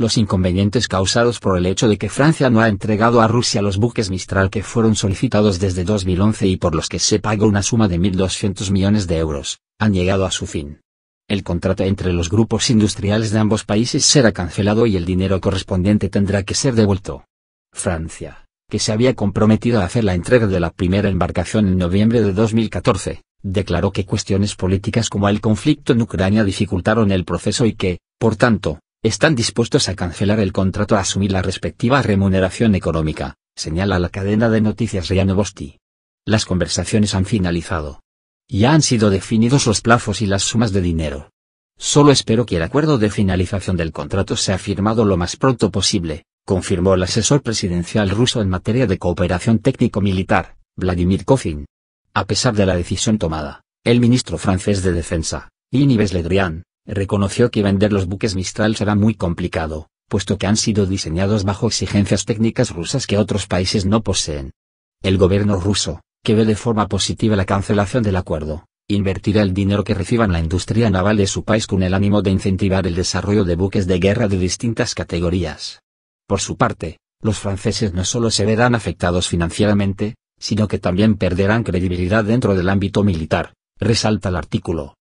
los inconvenientes causados por el hecho de que Francia no ha entregado a Rusia los buques Mistral que fueron solicitados desde 2011 y por los que se pagó una suma de 1.200 millones de euros, han llegado a su fin. El contrato entre los grupos industriales de ambos países será cancelado y el dinero correspondiente tendrá que ser devuelto. Francia, que se había comprometido a hacer la entrega de la primera embarcación en noviembre de 2014, declaró que cuestiones políticas como el conflicto en Ucrania dificultaron el proceso y que, por tanto, están dispuestos a cancelar el contrato a asumir la respectiva remuneración económica, señala la cadena de noticias Rianovosti. Las conversaciones han finalizado. Ya han sido definidos los plazos y las sumas de dinero. Solo espero que el acuerdo de finalización del contrato sea firmado lo más pronto posible, confirmó el asesor presidencial ruso en materia de cooperación técnico-militar, Vladimir Kofin. A pesar de la decisión tomada, el ministro francés de Defensa, Yves Ledrian, reconoció que vender los buques Mistral será muy complicado, puesto que han sido diseñados bajo exigencias técnicas rusas que otros países no poseen. El gobierno ruso, que ve de forma positiva la cancelación del acuerdo, invertirá el dinero que reciban la industria naval de su país con el ánimo de incentivar el desarrollo de buques de guerra de distintas categorías. Por su parte, los franceses no solo se verán afectados financieramente, sino que también perderán credibilidad dentro del ámbito militar, resalta el artículo.